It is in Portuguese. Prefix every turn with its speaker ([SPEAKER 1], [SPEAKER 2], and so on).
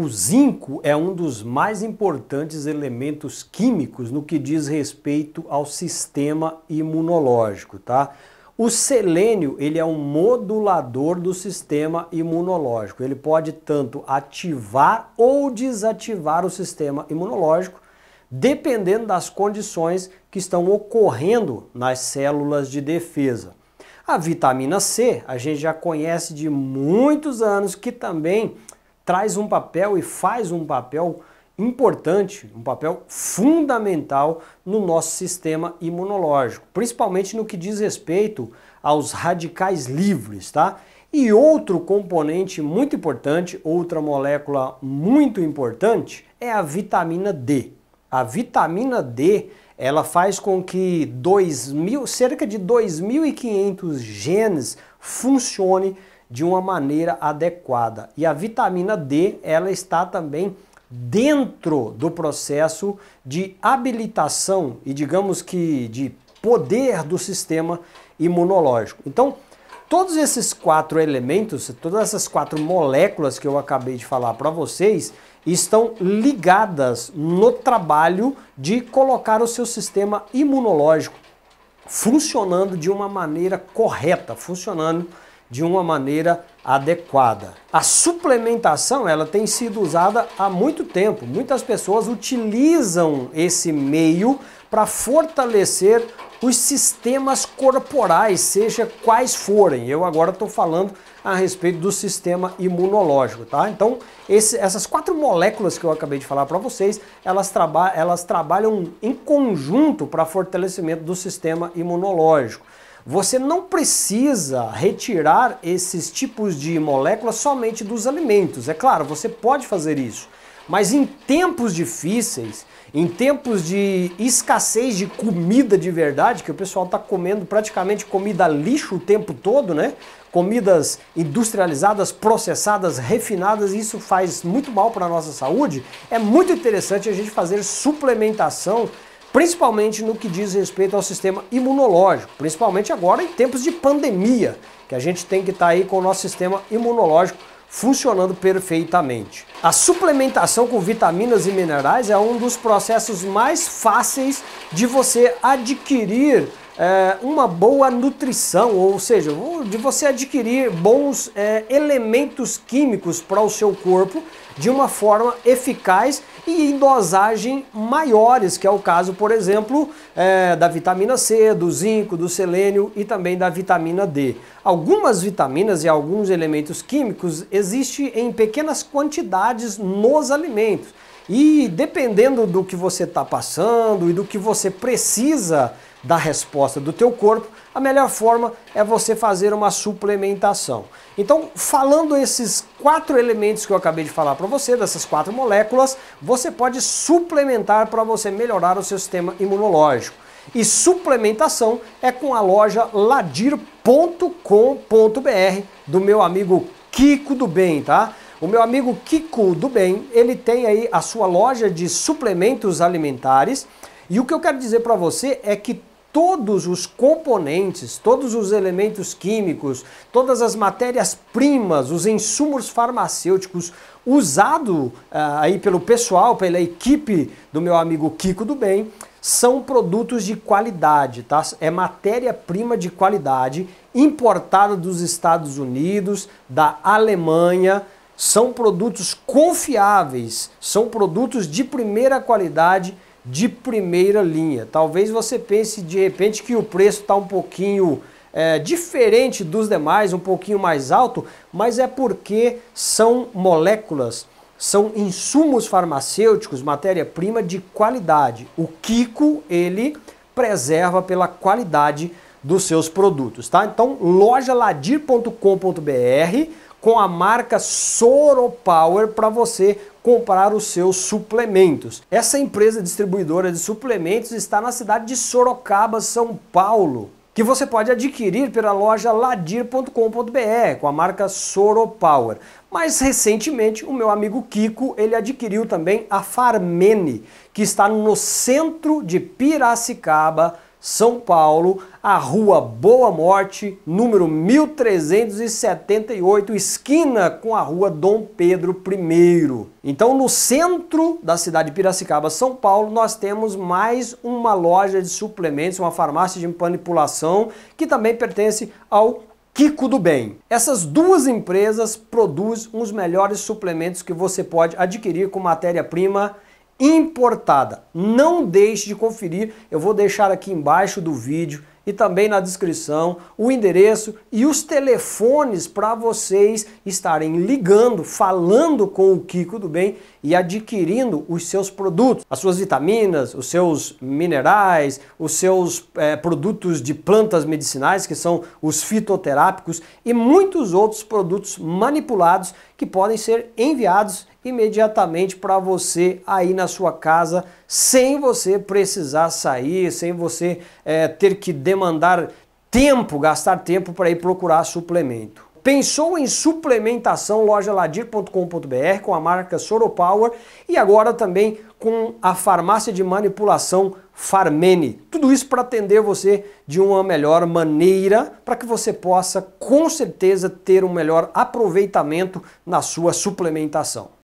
[SPEAKER 1] O zinco é um dos mais importantes elementos químicos no que diz respeito ao sistema imunológico, tá? O selênio, ele é um modulador do sistema imunológico. Ele pode tanto ativar ou desativar o sistema imunológico, dependendo das condições que estão ocorrendo nas células de defesa. A vitamina C, a gente já conhece de muitos anos que também traz um papel e faz um papel importante, um papel fundamental no nosso sistema imunológico, principalmente no que diz respeito aos radicais livres, tá? E outro componente muito importante, outra molécula muito importante é a vitamina D. A vitamina D, ela faz com que 2000, cerca de 2500 genes funcionem de uma maneira adequada. E a vitamina D, ela está também dentro do processo de habilitação e digamos que de poder do sistema imunológico. Então, todos esses quatro elementos, todas essas quatro moléculas que eu acabei de falar para vocês, estão ligadas no trabalho de colocar o seu sistema imunológico funcionando de uma maneira correta, funcionando de uma maneira adequada. A suplementação ela tem sido usada há muito tempo. Muitas pessoas utilizam esse meio para fortalecer os sistemas corporais, seja quais forem. Eu agora estou falando a respeito do sistema imunológico, tá? Então, esse, essas quatro moléculas que eu acabei de falar para vocês, elas, traba elas trabalham em conjunto para fortalecimento do sistema imunológico. Você não precisa retirar esses tipos de moléculas somente dos alimentos. É claro, você pode fazer isso. Mas em tempos difíceis, em tempos de escassez de comida de verdade, que o pessoal está comendo praticamente comida lixo o tempo todo, né? Comidas industrializadas, processadas, refinadas, isso faz muito mal para a nossa saúde. É muito interessante a gente fazer suplementação principalmente no que diz respeito ao sistema imunológico, principalmente agora em tempos de pandemia, que a gente tem que estar tá aí com o nosso sistema imunológico funcionando perfeitamente. A suplementação com vitaminas e minerais é um dos processos mais fáceis de você adquirir é, uma boa nutrição, ou seja, de você adquirir bons é, elementos químicos para o seu corpo de uma forma eficaz e em dosagem maiores, que é o caso, por exemplo, é, da vitamina C, do zinco, do selênio e também da vitamina D. Algumas vitaminas e alguns elementos químicos existem em pequenas quantidades nos alimentos. E dependendo do que você está passando e do que você precisa da resposta do teu corpo, a melhor forma é você fazer uma suplementação. Então, falando esses quatro elementos que eu acabei de falar para você, dessas quatro moléculas, você pode suplementar para você melhorar o seu sistema imunológico. E suplementação é com a loja ladir.com.br do meu amigo Kiko do Bem, tá? O meu amigo Kiko do Bem, ele tem aí a sua loja de suplementos alimentares. E o que eu quero dizer para você é que todos os componentes, todos os elementos químicos, todas as matérias-primas, os insumos farmacêuticos usado uh, aí pelo pessoal, pela equipe do meu amigo Kiko do Bem, são produtos de qualidade, tá? É matéria-prima de qualidade importada dos Estados Unidos, da Alemanha, são produtos confiáveis, são produtos de primeira qualidade de primeira linha. Talvez você pense de repente que o preço está um pouquinho é, diferente dos demais, um pouquinho mais alto, mas é porque são moléculas, são insumos farmacêuticos, matéria-prima de qualidade. O Kiko, ele preserva pela qualidade dos seus produtos, tá? Então, lojaladir.com.br com a marca Soropower para você comprar os seus suplementos. Essa empresa distribuidora de suplementos está na cidade de Sorocaba, São Paulo que você pode adquirir pela loja ladir.com.br com a marca Soropower. Mas recentemente o meu amigo Kiko ele adquiriu também a Farmene, que está no centro de Piracicaba, são Paulo, a rua Boa Morte, número 1378, esquina com a rua Dom Pedro I. Então, no centro da cidade de Piracicaba, São Paulo, nós temos mais uma loja de suplementos, uma farmácia de manipulação, que também pertence ao Kiko do Bem. Essas duas empresas produzem os melhores suplementos que você pode adquirir com matéria-prima importada. Não deixe de conferir, eu vou deixar aqui embaixo do vídeo e também na descrição o endereço e os telefones para vocês estarem ligando, falando com o Kiko do Bem e adquirindo os seus produtos, as suas vitaminas, os seus minerais, os seus é, produtos de plantas medicinais, que são os fitoterápicos, e muitos outros produtos manipulados que podem ser enviados imediatamente para você aí na sua casa, sem você precisar sair, sem você é, ter que demandar tempo, gastar tempo para ir procurar suplemento. Pensou em suplementação loja ladir.com.br com a marca Soropower e agora também com a farmácia de manipulação Farmene. Tudo isso para atender você de uma melhor maneira, para que você possa com certeza ter um melhor aproveitamento na sua suplementação.